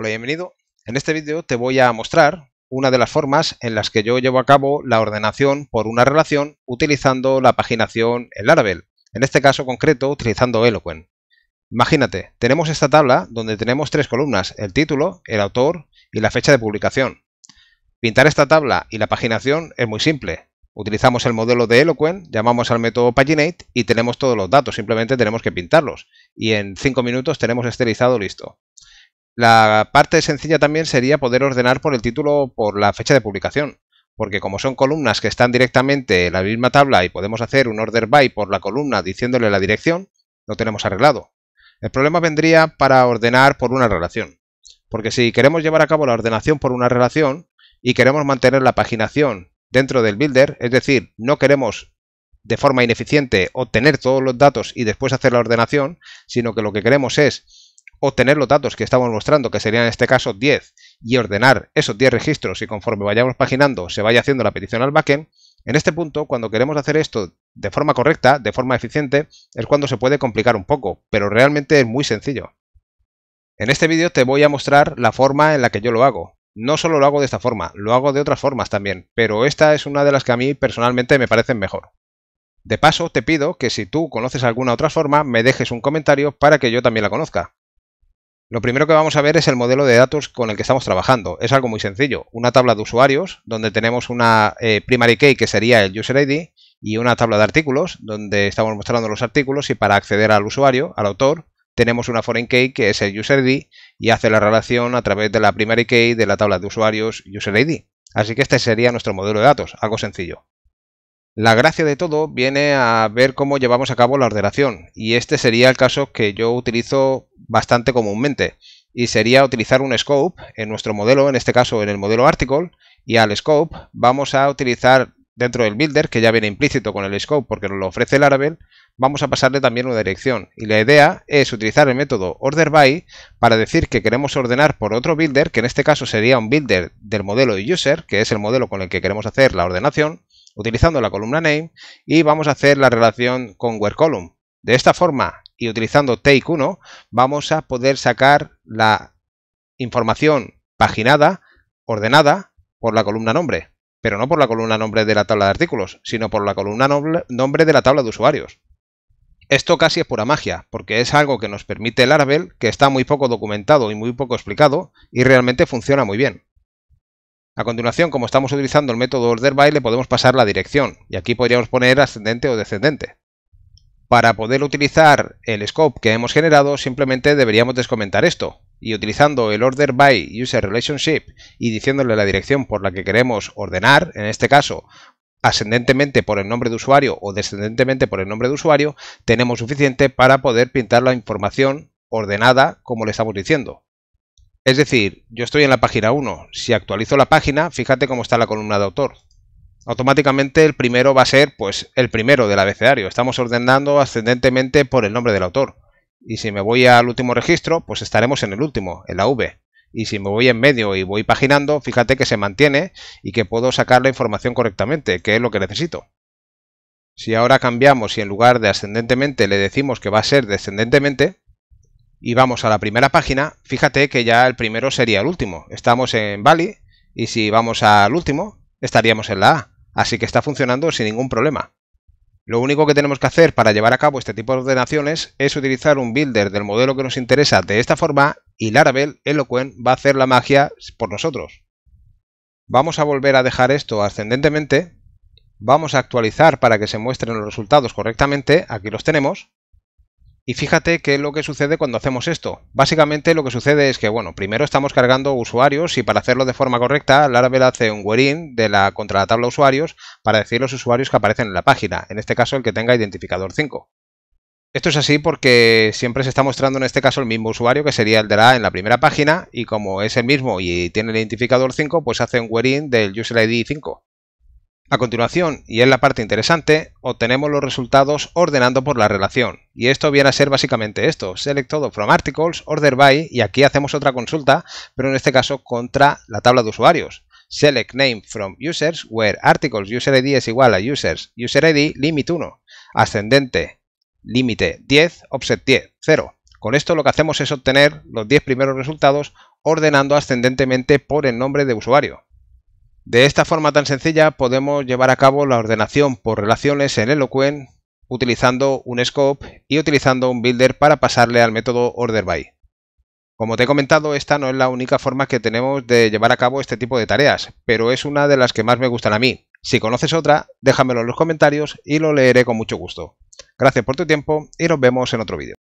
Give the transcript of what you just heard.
Hola, bienvenido. En este vídeo te voy a mostrar una de las formas en las que yo llevo a cabo la ordenación por una relación utilizando la paginación en Laravel, en este caso concreto utilizando Eloquent. Imagínate, tenemos esta tabla donde tenemos tres columnas, el título, el autor y la fecha de publicación. Pintar esta tabla y la paginación es muy simple. Utilizamos el modelo de Eloquent, llamamos al método Paginate y tenemos todos los datos, simplemente tenemos que pintarlos. Y en 5 minutos tenemos esterilizado listo. La parte sencilla también sería poder ordenar por el título por la fecha de publicación, porque como son columnas que están directamente en la misma tabla y podemos hacer un order by por la columna diciéndole la dirección, lo tenemos arreglado. El problema vendría para ordenar por una relación, porque si queremos llevar a cabo la ordenación por una relación y queremos mantener la paginación dentro del builder, es decir, no queremos de forma ineficiente obtener todos los datos y después hacer la ordenación, sino que lo que queremos es obtener los datos que estamos mostrando, que serían en este caso 10, y ordenar esos 10 registros y conforme vayamos paginando se vaya haciendo la petición al backend, en este punto, cuando queremos hacer esto de forma correcta, de forma eficiente, es cuando se puede complicar un poco, pero realmente es muy sencillo. En este vídeo te voy a mostrar la forma en la que yo lo hago. No solo lo hago de esta forma, lo hago de otras formas también, pero esta es una de las que a mí personalmente me parecen mejor. De paso, te pido que si tú conoces alguna otra forma, me dejes un comentario para que yo también la conozca. Lo primero que vamos a ver es el modelo de datos con el que estamos trabajando. Es algo muy sencillo. Una tabla de usuarios donde tenemos una eh, primary key que sería el user ID y una tabla de artículos donde estamos mostrando los artículos y para acceder al usuario, al autor, tenemos una foreign key que es el user ID y hace la relación a través de la primary key de la tabla de usuarios user ID. Así que este sería nuestro modelo de datos, algo sencillo. La gracia de todo viene a ver cómo llevamos a cabo la ordenación, y este sería el caso que yo utilizo bastante comúnmente, y sería utilizar un scope en nuestro modelo, en este caso en el modelo article, y al scope vamos a utilizar dentro del builder, que ya viene implícito con el scope porque nos lo ofrece el Laravel, vamos a pasarle también una dirección. Y la idea es utilizar el método order by para decir que queremos ordenar por otro builder, que en este caso sería un builder del modelo user, que es el modelo con el que queremos hacer la ordenación, utilizando la columna name y vamos a hacer la relación con where column. De esta forma y utilizando take 1 vamos a poder sacar la información paginada, ordenada por la columna nombre, pero no por la columna nombre de la tabla de artículos, sino por la columna nombre de la tabla de usuarios. Esto casi es pura magia, porque es algo que nos permite el Laravel, que está muy poco documentado y muy poco explicado, y realmente funciona muy bien. A continuación, como estamos utilizando el método order by, le podemos pasar la dirección, y aquí podríamos poner ascendente o descendente. Para poder utilizar el scope que hemos generado, simplemente deberíamos descomentar esto, y utilizando el order by user relationship y diciéndole la dirección por la que queremos ordenar, en este caso ascendentemente por el nombre de usuario o descendentemente por el nombre de usuario, tenemos suficiente para poder pintar la información ordenada como le estamos diciendo. Es decir, yo estoy en la página 1. Si actualizo la página, fíjate cómo está la columna de autor. Automáticamente el primero va a ser pues el primero del abecedario. Estamos ordenando ascendentemente por el nombre del autor. Y si me voy al último registro, pues estaremos en el último, en la V. Y si me voy en medio y voy paginando, fíjate que se mantiene y que puedo sacar la información correctamente, que es lo que necesito. Si ahora cambiamos y en lugar de ascendentemente le decimos que va a ser descendentemente, y vamos a la primera página, fíjate que ya el primero sería el último. Estamos en Bali y si vamos al último, estaríamos en la A. Así que está funcionando sin ningún problema. Lo único que tenemos que hacer para llevar a cabo este tipo de ordenaciones es utilizar un builder del modelo que nos interesa de esta forma y Laravel Eloquent va a hacer la magia por nosotros. Vamos a volver a dejar esto ascendentemente. Vamos a actualizar para que se muestren los resultados correctamente. Aquí los tenemos. Y fíjate qué es lo que sucede cuando hacemos esto. Básicamente lo que sucede es que, bueno, primero estamos cargando usuarios y para hacerlo de forma correcta, Laravel hace un wherein de la, contra la tabla usuarios para decir los usuarios que aparecen en la página, en este caso el que tenga identificador 5. Esto es así porque siempre se está mostrando en este caso el mismo usuario que sería el de la en la primera página y como es el mismo y tiene el identificador 5, pues hace un wherein del user ID 5. A continuación, y es la parte interesante, obtenemos los resultados ordenando por la relación. Y esto viene a ser básicamente esto, select todo from articles, order by, y aquí hacemos otra consulta, pero en este caso contra la tabla de usuarios. Select name from users, where articles user ID es igual a users user ID limit 1, ascendente, límite 10, offset 10, 0. Con esto lo que hacemos es obtener los 10 primeros resultados ordenando ascendentemente por el nombre de usuario. De esta forma tan sencilla podemos llevar a cabo la ordenación por relaciones en Eloquent utilizando un scope y utilizando un builder para pasarle al método OrderBy. Como te he comentado, esta no es la única forma que tenemos de llevar a cabo este tipo de tareas, pero es una de las que más me gustan a mí. Si conoces otra, déjamelo en los comentarios y lo leeré con mucho gusto. Gracias por tu tiempo y nos vemos en otro vídeo.